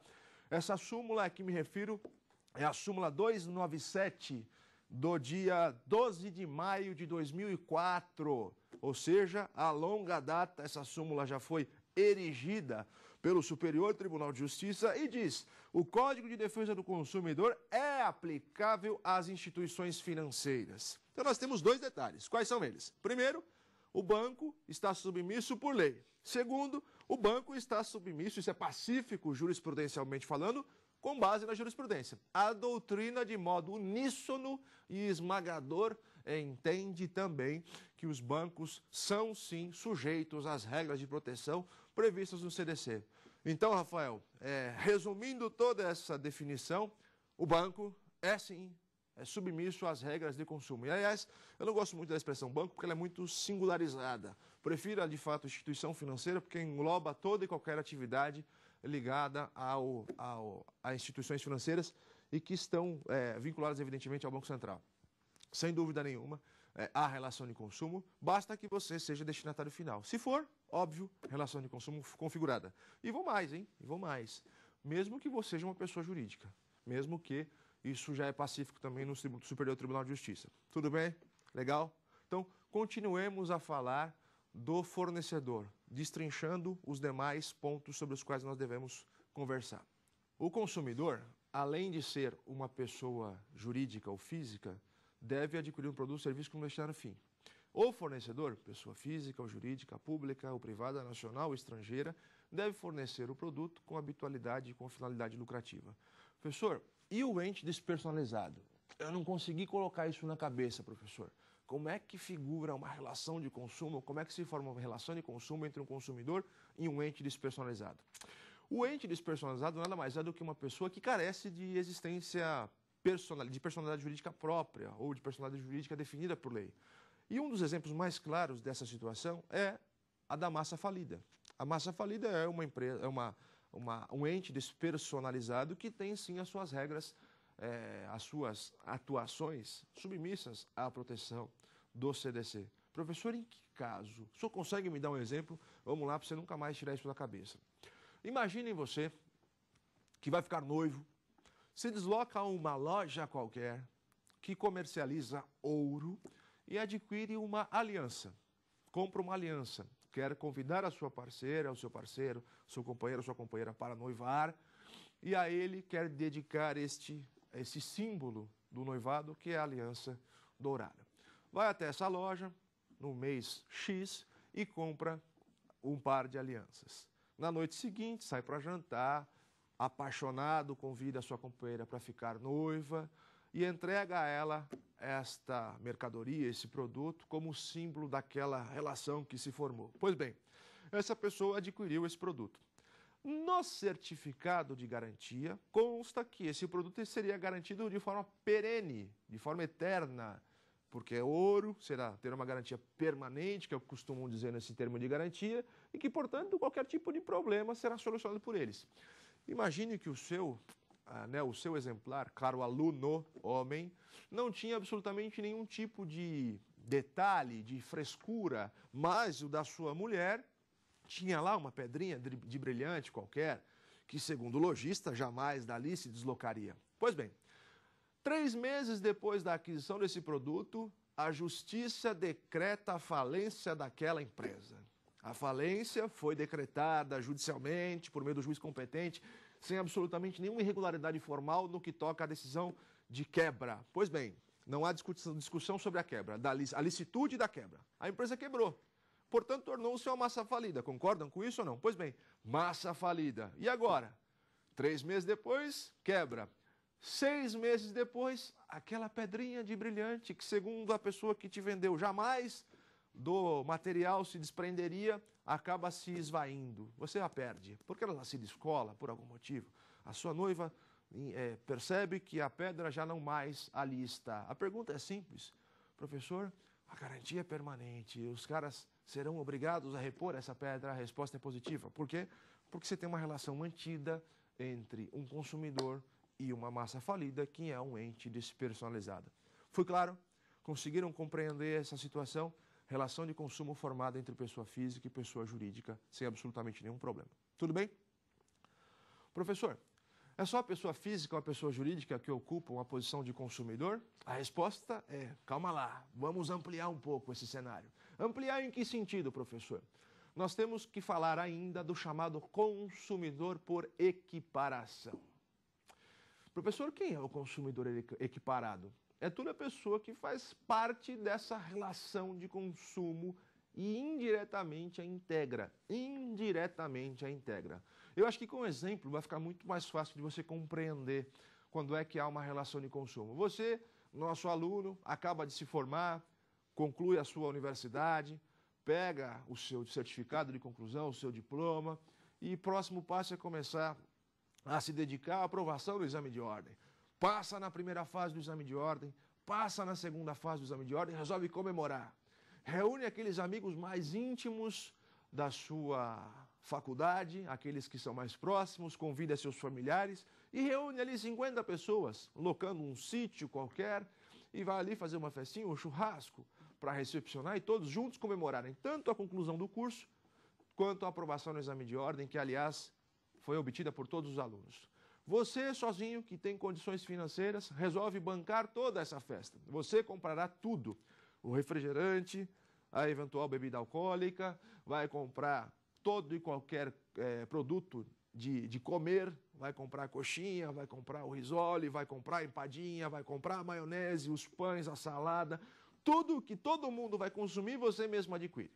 Essa súmula a que me refiro é a súmula 297 do dia 12 de maio de 2004. Ou seja, a longa data, essa súmula já foi erigida pelo Superior Tribunal de Justiça e diz: o Código de Defesa do Consumidor é aplicável às instituições financeiras. Então, nós temos dois detalhes. Quais são eles? Primeiro, o banco está submisso por lei. Segundo, o banco está submisso, isso é pacífico jurisprudencialmente falando, com base na jurisprudência. A doutrina, de modo uníssono e esmagador, entende também que os bancos são sim sujeitos às regras de proteção previstas no CDC. Então, Rafael, é, resumindo toda essa definição, o banco é sim é submisso às regras de consumo. E, aliás, eu não gosto muito da expressão banco porque ela é muito singularizada. Prefira, de fato, instituição financeira, porque engloba toda e qualquer atividade ligada ao, ao, a instituições financeiras e que estão é, vinculadas, evidentemente, ao Banco Central. Sem dúvida nenhuma, é, há relação de consumo, basta que você seja destinatário final. Se for, óbvio, relação de consumo configurada. E vou mais, hein? E vou mais. Mesmo que você seja uma pessoa jurídica, mesmo que isso já é pacífico também no Superior Tribunal de Justiça. Tudo bem? Legal? Então, continuemos a falar do fornecedor, destrinchando os demais pontos sobre os quais nós devemos conversar. O consumidor, além de ser uma pessoa jurídica ou física, deve adquirir um produto ou serviço com destino fim. O fornecedor, pessoa física ou jurídica, pública ou privada, nacional ou estrangeira, deve fornecer o produto com habitualidade e com finalidade lucrativa. Professor, e o ente despersonalizado? Eu não consegui colocar isso na cabeça, professor. Como é que figura uma relação de consumo? Como é que se forma uma relação de consumo entre um consumidor e um ente despersonalizado? O ente despersonalizado nada mais é do que uma pessoa que carece de existência personal, de personalidade jurídica própria ou de personalidade jurídica definida por lei. E um dos exemplos mais claros dessa situação é a da massa falida. A massa falida é uma empresa, é uma, uma um ente despersonalizado que tem sim as suas regras, é, as suas atuações submissas à proteção do CDC. Professor, em que caso? O senhor consegue me dar um exemplo? Vamos lá, para você nunca mais tirar isso da cabeça. Imaginem você que vai ficar noivo, se desloca a uma loja qualquer que comercializa ouro e adquire uma aliança. Compra uma aliança. Quer convidar a sua parceira, o seu parceiro, seu companheiro, sua companheira para noivar. E a ele quer dedicar este, este símbolo do noivado, que é a aliança dourada vai até essa loja no mês X e compra um par de alianças. Na noite seguinte, sai para jantar, apaixonado, convida a sua companheira para ficar noiva e entrega a ela esta mercadoria, esse produto, como símbolo daquela relação que se formou. Pois bem, essa pessoa adquiriu esse produto. No certificado de garantia, consta que esse produto seria garantido de forma perene, de forma eterna, porque é ouro, será ter uma garantia permanente, que é o que costumam dizer nesse termo de garantia, e que, portanto, qualquer tipo de problema será solucionado por eles. Imagine que o seu, ah, né, o seu exemplar, caro aluno, homem, não tinha absolutamente nenhum tipo de detalhe, de frescura, mas o da sua mulher tinha lá uma pedrinha de brilhante qualquer, que, segundo o lojista, jamais dali se deslocaria. Pois bem, Três meses depois da aquisição desse produto, a justiça decreta a falência daquela empresa. A falência foi decretada judicialmente por meio do juiz competente, sem absolutamente nenhuma irregularidade formal no que toca à decisão de quebra. Pois bem, não há discussão sobre a quebra, da lic a licitude da quebra. A empresa quebrou. Portanto, tornou-se uma massa falida. Concordam com isso ou não? Pois bem, massa falida. E agora? Três meses depois, quebra. Seis meses depois, aquela pedrinha de brilhante que, segundo a pessoa que te vendeu, jamais do material se desprenderia, acaba se esvaindo. Você a perde, porque ela se descola por algum motivo. A sua noiva é, percebe que a pedra já não mais ali está. A pergunta é simples, professor, a garantia é permanente, os caras serão obrigados a repor essa pedra? A resposta é positiva. Por quê? Porque você tem uma relação mantida entre um consumidor e uma massa falida, que é um ente despersonalizado. Foi claro? Conseguiram compreender essa situação? Relação de consumo formada entre pessoa física e pessoa jurídica, sem absolutamente nenhum problema. Tudo bem? Professor, é só a pessoa física ou a pessoa jurídica que ocupa uma posição de consumidor? A resposta é: calma lá, vamos ampliar um pouco esse cenário. Ampliar em que sentido, professor? Nós temos que falar ainda do chamado consumidor por equiparação. Professor, quem é o consumidor equiparado? É toda pessoa que faz parte dessa relação de consumo e indiretamente a integra. Indiretamente a integra. Eu acho que com exemplo vai ficar muito mais fácil de você compreender quando é que há uma relação de consumo. Você, nosso aluno, acaba de se formar, conclui a sua universidade, pega o seu certificado de conclusão, o seu diploma, e próximo passo é começar a se dedicar à aprovação do exame de ordem. Passa na primeira fase do exame de ordem, passa na segunda fase do exame de ordem, resolve comemorar. Reúne aqueles amigos mais íntimos da sua faculdade, aqueles que são mais próximos, convida seus familiares e reúne ali 50 pessoas, locando um sítio qualquer e vai ali fazer uma festinha, um churrasco para recepcionar e todos juntos comemorarem tanto a conclusão do curso quanto a aprovação no exame de ordem, que aliás foi obtida por todos os alunos. Você, sozinho, que tem condições financeiras, resolve bancar toda essa festa. Você comprará tudo: o refrigerante, a eventual bebida alcoólica, vai comprar todo e qualquer é, produto de, de, comer, vai comprar coxinha, vai comprar o risole, vai comprar empadinha, vai comprar maionese, os pães, a salada, tudo que todo mundo vai consumir, você mesmo adquire.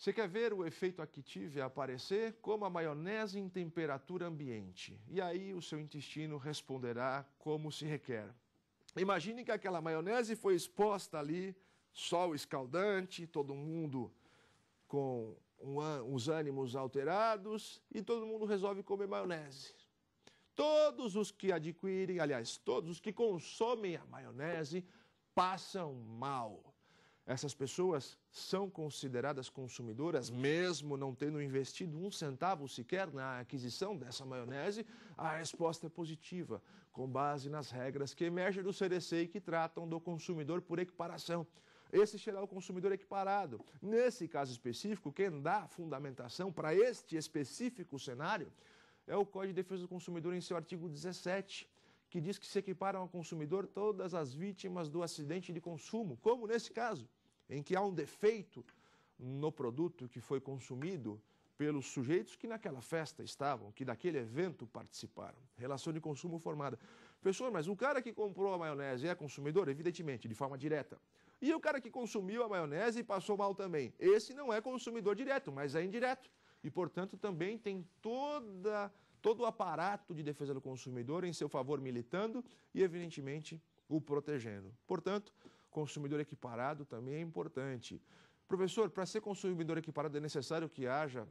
Você quer ver o efeito active aparecer? Como a maionese em temperatura ambiente. E aí o seu intestino responderá como se requer. Imagine que aquela maionese foi exposta ali, sol escaldante, todo mundo com um, os ânimos alterados e todo mundo resolve comer maionese. Todos os que adquirem, aliás, todos os que consomem a maionese passam mal. Essas pessoas são consideradas consumidoras, mesmo não tendo investido um centavo sequer na aquisição dessa maionese? A resposta é positiva, com base nas regras que emergem do CDC e que tratam do consumidor por equiparação. Esse será o consumidor equiparado. Nesse caso específico, quem dá fundamentação para este específico cenário é o Código de Defesa do Consumidor em seu artigo 17 que diz que se equiparam ao consumidor todas as vítimas do acidente de consumo, como nesse caso em que há um defeito no produto que foi consumido pelos sujeitos que naquela festa estavam, que naquele evento participaram. Relação de consumo formada. Pessoal, mas o cara que comprou a maionese é consumidor? Evidentemente, de forma direta. E o cara que consumiu a maionese e passou mal também? Esse não é consumidor direto, mas é indireto. E, portanto, também tem toda, todo o aparato de defesa do consumidor em seu favor militando e, evidentemente, o protegendo. Portanto, consumidor equiparado também é importante. Professor, para ser consumidor equiparado é necessário que haja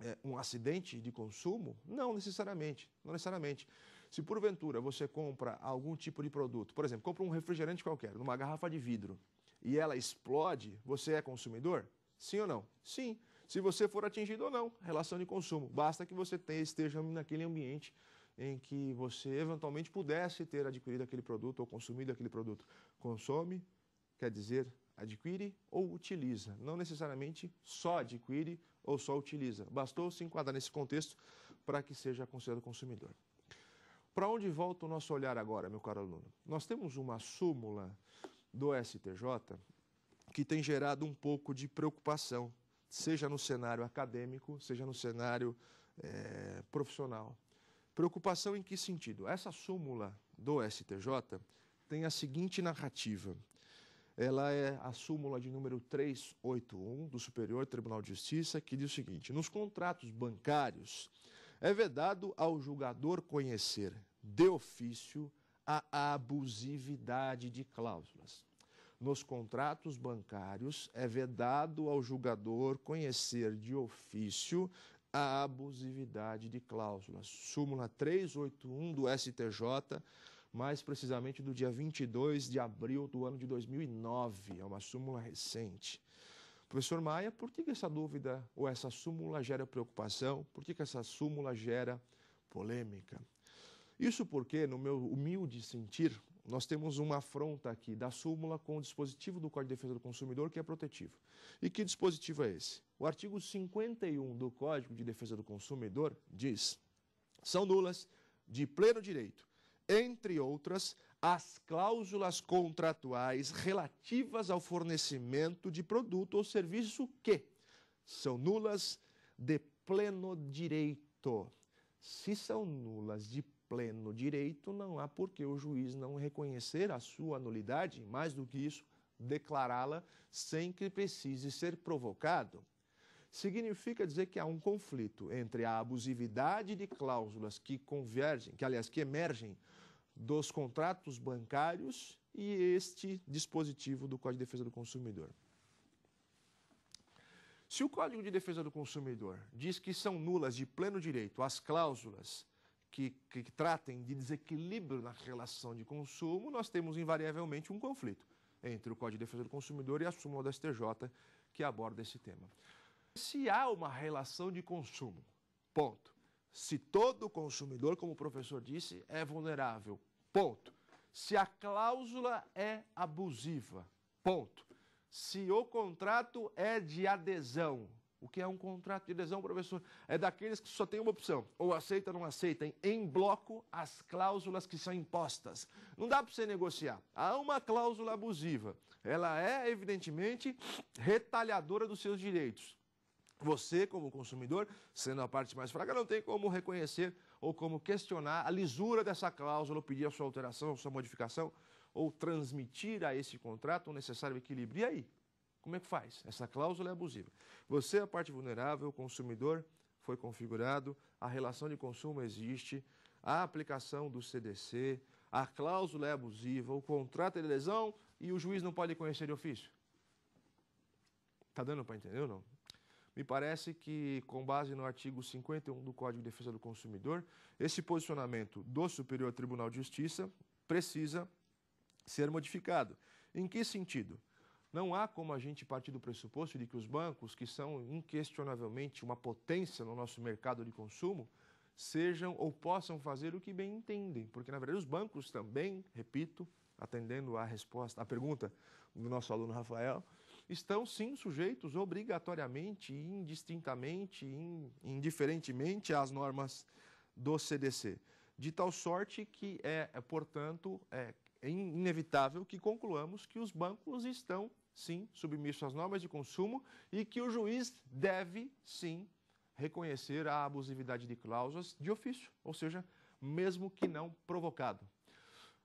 é, um acidente de consumo? Não necessariamente, não necessariamente. Se porventura você compra algum tipo de produto, por exemplo, compra um refrigerante qualquer, numa garrafa de vidro, e ela explode, você é consumidor? Sim ou não? Sim. Se você for atingido ou não, relação de consumo. Basta que você tenha, esteja naquele ambiente em que você eventualmente pudesse ter adquirido aquele produto ou consumido aquele produto. Consome quer dizer adquire ou utiliza, não necessariamente só adquire ou só utiliza. Bastou se enquadrar nesse contexto para que seja considerado consumidor. Para onde volta o nosso olhar agora, meu caro aluno? Nós temos uma súmula do STJ que tem gerado um pouco de preocupação, seja no cenário acadêmico, seja no cenário é, profissional. Preocupação em que sentido? Essa súmula do STJ tem a seguinte narrativa. Ela é a súmula de número 381 do Superior Tribunal de Justiça, que diz o seguinte: nos contratos bancários é vedado ao julgador conhecer de ofício a abusividade de cláusulas. Nos contratos bancários é vedado ao julgador conhecer de ofício a abusividade de cláusulas. Súmula 381 do STJ, mais precisamente do dia 22 de abril do ano de 2009. É uma súmula recente. Professor Maia, por que, que essa dúvida ou essa súmula gera preocupação? Por que, que essa súmula gera polêmica? Isso porque, no meu humilde sentir, nós temos uma afronta aqui da súmula com o dispositivo do Código de Defesa do Consumidor que é protetivo. E que dispositivo é esse? O artigo 51 do Código de Defesa do Consumidor diz: são nulas, de pleno direito, entre outras, as cláusulas contratuais relativas ao fornecimento de produto ou serviço que são nulas de pleno direito. Se são nulas de pleno direito, não há por que o juiz não reconhecer a sua nulidade, mais do que isso, declará-la sem que precise ser provocado significa dizer que há um conflito entre a abusividade de cláusulas que convergem, que aliás que emergem dos contratos bancários e este dispositivo do Código de Defesa do Consumidor. Se o Código de Defesa do Consumidor diz que são nulas de pleno direito as cláusulas que, que, tratem de desequilíbrio na relação de consumo, nós temos invariavelmente um conflito entre o Código de Defesa do Consumidor e a súmula do STJ que aborda esse tema. Se há uma relação de consumo, ponto. Se todo consumidor, como o professor disse, é vulnerável, ponto. Se a cláusula é abusiva, ponto. Se o contrato é de adesão, o que é um contrato de adesão, professor? É daqueles que só tem uma opção, ou aceita ou não aceita em bloco, as cláusulas que são impostas. Não dá para você negociar. Há uma cláusula abusiva. Ela é, evidentemente, retalhadora dos seus direitos. Você, como consumidor, sendo a parte mais fraca, não tem como reconhecer ou como questionar a lisura dessa cláusula, ou pedir a sua alteração, a sua modificação, ou transmitir a esse contrato o necessário equilíbrio. E aí? Como é que faz? Essa cláusula é abusiva. Você é a parte vulnerável, o consumidor foi configurado, a relação de consumo existe, a aplicação do CDC, a cláusula é abusiva, o contrato é de lesão e o juiz não pode conhecer de ofício. Está dando para entender ou não? Me parece que, com base no artigo 51 do Código de Defesa do Consumidor, esse posicionamento do Superior Tribunal de Justiça precisa ser modificado. Em que sentido? Não há como a gente partir do pressuposto de que os bancos, que são inquestionavelmente uma potência no nosso mercado de consumo, sejam ou possam fazer o que bem entendem, porque na verdade os bancos também, repito, atendendo à resposta, à pergunta do nosso aluno Rafael, estão sim sujeitos obrigatoriamente, indistintamente, indiferentemente às normas do CDC. De tal sorte que é, é portanto, é inevitável que concluamos que os bancos estão sim submissos às normas de consumo e que o juiz deve sim reconhecer a abusividade de cláusulas de ofício, ou seja, mesmo que não provocado.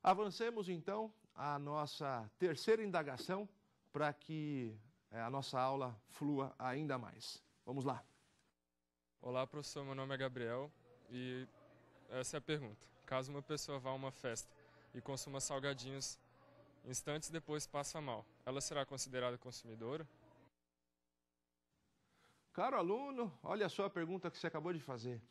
Avancemos então à nossa terceira indagação para que é, a nossa aula flua ainda mais. Vamos lá. Olá, professor. Meu nome é Gabriel e essa é a pergunta. Caso uma pessoa vá a uma festa e consuma salgadinhos, instantes depois passa mal, ela será considerada consumidora? Caro aluno, olha só a pergunta que você acabou de fazer.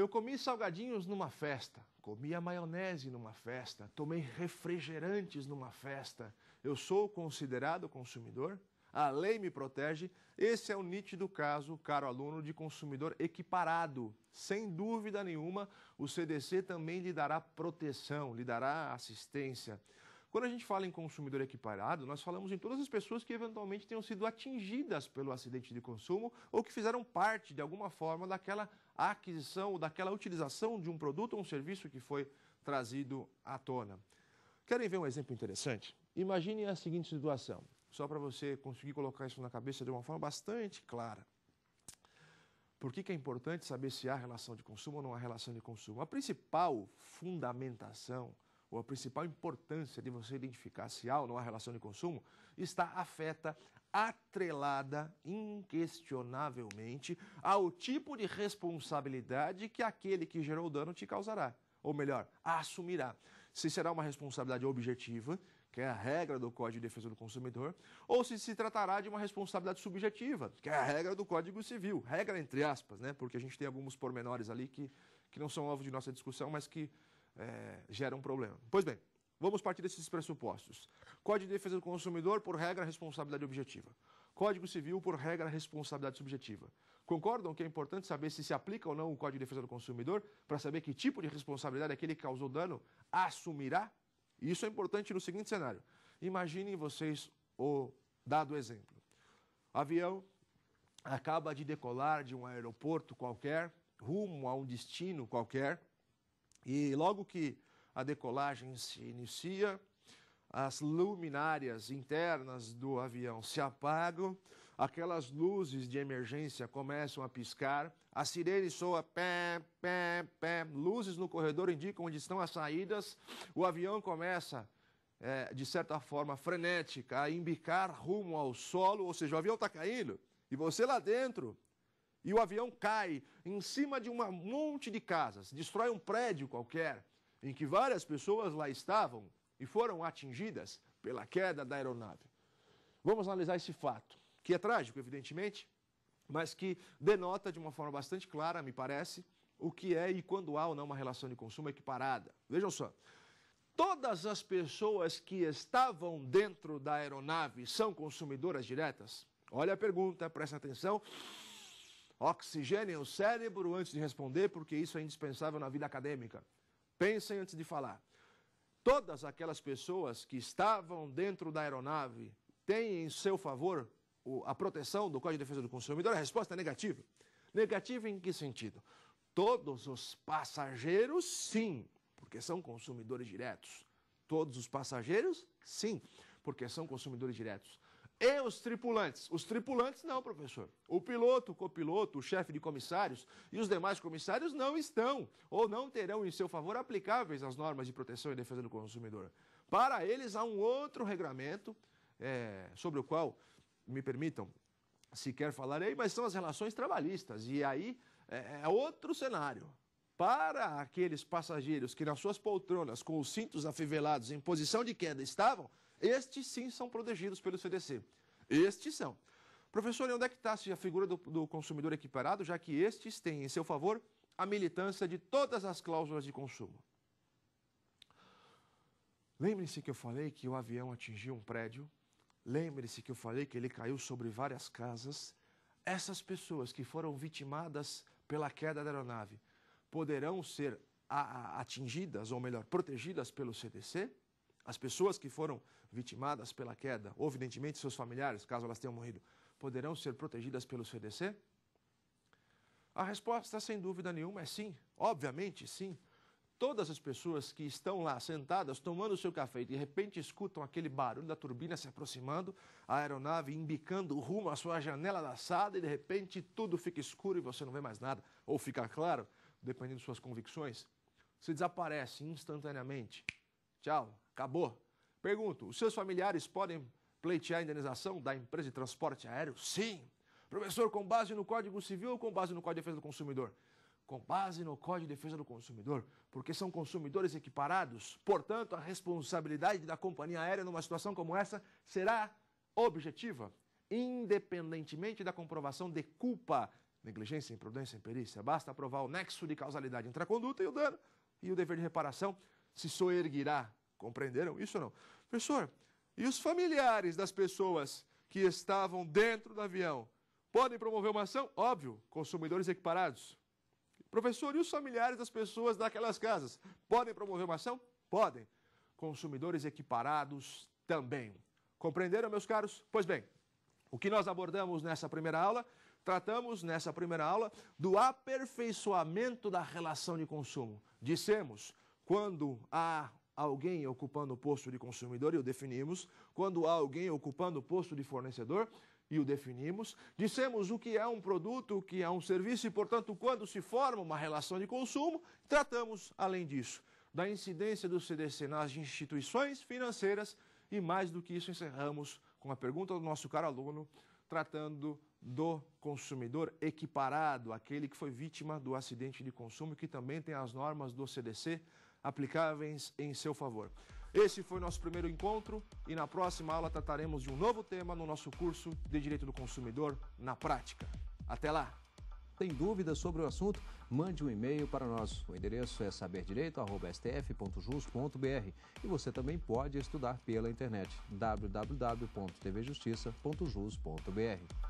Eu comi salgadinhos numa festa, comi a maionese numa festa, tomei refrigerantes numa festa. Eu sou considerado consumidor? A lei me protege? Esse é o nítido caso, caro aluno, de consumidor equiparado. Sem dúvida nenhuma, o CDC também lhe dará proteção, lhe dará assistência. Quando a gente fala em consumidor equiparado, nós falamos em todas as pessoas que eventualmente tenham sido atingidas pelo acidente de consumo ou que fizeram parte, de alguma forma, daquela aquisição ou daquela utilização de um produto ou um serviço que foi trazido à tona. Querem ver um exemplo interessante? Imagine a seguinte situação, só para você conseguir colocar isso na cabeça de uma forma bastante clara. Por que, que, é importante saber se há relação de consumo ou não há relação de consumo? A principal fundamentação ou a principal importância de você identificar se há ou não há relação de consumo, está afeta atrelada inquestionavelmente ao tipo de responsabilidade que aquele que gerou o dano te causará, ou melhor, assumirá. Se será uma responsabilidade objetiva, que é a regra do Código de Defesa do Consumidor, ou se se tratará de uma responsabilidade subjetiva, que é a regra do Código Civil, regra entre aspas, né? Porque a gente tem alguns pormenores ali que, que não são alvo de nossa discussão, mas que é, gera um problema. Pois bem, vamos partir desses pressupostos. Código de Defesa do Consumidor, por regra, responsabilidade objetiva. Código Civil, por regra, responsabilidade subjetiva. Concordam que é importante saber se se aplica ou não o Código de Defesa do Consumidor para saber que tipo de responsabilidade aquele que causou dano assumirá? isso é importante no seguinte cenário. Imaginem vocês o dado exemplo. Avião acaba de decolar de um aeroporto qualquer, rumo a um destino qualquer, e logo que a decolagem se inicia, as luminárias internas do avião se apagam, aquelas luzes de emergência começam a piscar, a sirene soa pé, pé, pé, luzes no corredor indicam onde estão as saídas, o avião começa, é, de certa forma frenética, a embicar rumo ao solo, ou seja, o avião está caindo e você lá dentro e o avião cai em cima de um monte de casas, destrói um prédio qualquer, em que várias pessoas lá estavam e foram atingidas pela queda da aeronave. Vamos analisar esse fato, que é trágico, evidentemente, mas que denota de uma forma bastante clara, me parece, o que é e quando há ou não uma relação de consumo equiparada. Vejam só, todas as pessoas que estavam dentro da aeronave são consumidoras diretas? Olha a pergunta, presta atenção. Oxigênio o cérebro antes de responder, porque isso é indispensável na vida acadêmica. Pensem antes de falar. Todas aquelas pessoas que estavam dentro da aeronave têm em seu favor a proteção do Código de Defesa do Consumidor? A resposta é negativa. Negativa em que sentido? Todos os passageiros, sim, porque são consumidores diretos. Todos os passageiros, sim, porque são consumidores diretos. E os tripulantes? Os tripulantes não, professor. O piloto, o copiloto, o chefe de comissários e os demais comissários não estão ou não terão em seu favor aplicáveis as normas de proteção e defesa do consumidor. Para eles, há um outro regramento é, sobre o qual, me permitam, sequer aí, mas são as relações trabalhistas. E aí é, é outro cenário. Para aqueles passageiros que nas suas poltronas, com os cintos afivelados em posição de queda estavam, estes sim são protegidos pelo CDC. Estes são. Professor, onde é que está a figura do, do consumidor equiparado, já que estes têm em seu favor a militância de todas as cláusulas de consumo? lembre se que eu falei que o avião atingiu um prédio. lembre se que eu falei que ele caiu sobre várias casas. Essas pessoas que foram vitimadas pela queda da aeronave poderão ser atingidas, ou melhor, protegidas pelo CDC? As pessoas que foram vitimadas pela queda, ou evidentemente seus familiares, caso elas tenham morrido, poderão ser protegidas pelo CDC? A resposta, sem dúvida nenhuma, é sim. Obviamente, sim. Todas as pessoas que estão lá sentadas tomando seu café e de repente escutam aquele barulho da turbina se aproximando, a aeronave imbicando, rumo à sua janela da sala e de repente tudo fica escuro e você não vê mais nada, ou fica claro, dependendo de suas convicções. Você desaparece instantaneamente. Tchau, Acabou. Pergunto: os seus familiares podem pleitear a indenização da empresa de transporte aéreo? Sim. Professor, com base no Código Civil ou com base no Código de Defesa do Consumidor? Com base no Código de Defesa do Consumidor, porque são consumidores equiparados. Portanto, a responsabilidade da companhia aérea numa situação como essa será objetiva, independentemente da comprovação de culpa, negligência, imprudência, imperícia. Basta provar o nexo de causalidade entre a conduta e o dano, e o dever de reparação se soerguirá Compreenderam isso ou não? Professor, e os familiares das pessoas que estavam dentro do avião podem promover uma ação? Óbvio, consumidores equiparados. Professor, e os familiares das pessoas daquelas casas podem promover uma ação? Podem. Consumidores equiparados também. Compreenderam, meus caros? Pois bem, o que nós abordamos nessa primeira aula Tratamos nessa primeira aula do aperfeiçoamento da relação de consumo. Dissemos, quando há alguém ocupando o posto de consumidor, e o definimos, quando há alguém ocupando o posto de fornecedor, e o definimos, dissemos o que é um produto, o que é um serviço, e, portanto, quando se forma uma relação de consumo, tratamos, além disso, da incidência do CDC nas instituições financeiras, e mais do que isso, encerramos com a pergunta do nosso caro aluno, tratando do consumidor equiparado, aquele que foi vítima do acidente de consumo, que também tem as normas do CDC aplicáveis em seu favor. Esse foi nosso primeiro encontro e na próxima aula trataremos de um novo tema no nosso curso de Direito do Consumidor na Prática. Até lá! Tem dúvidas sobre o assunto? Mande um e-mail para nós. O endereço é saberdireito.stf.jus.br e você também pode estudar pela internet www.tvjustiça.jus.br.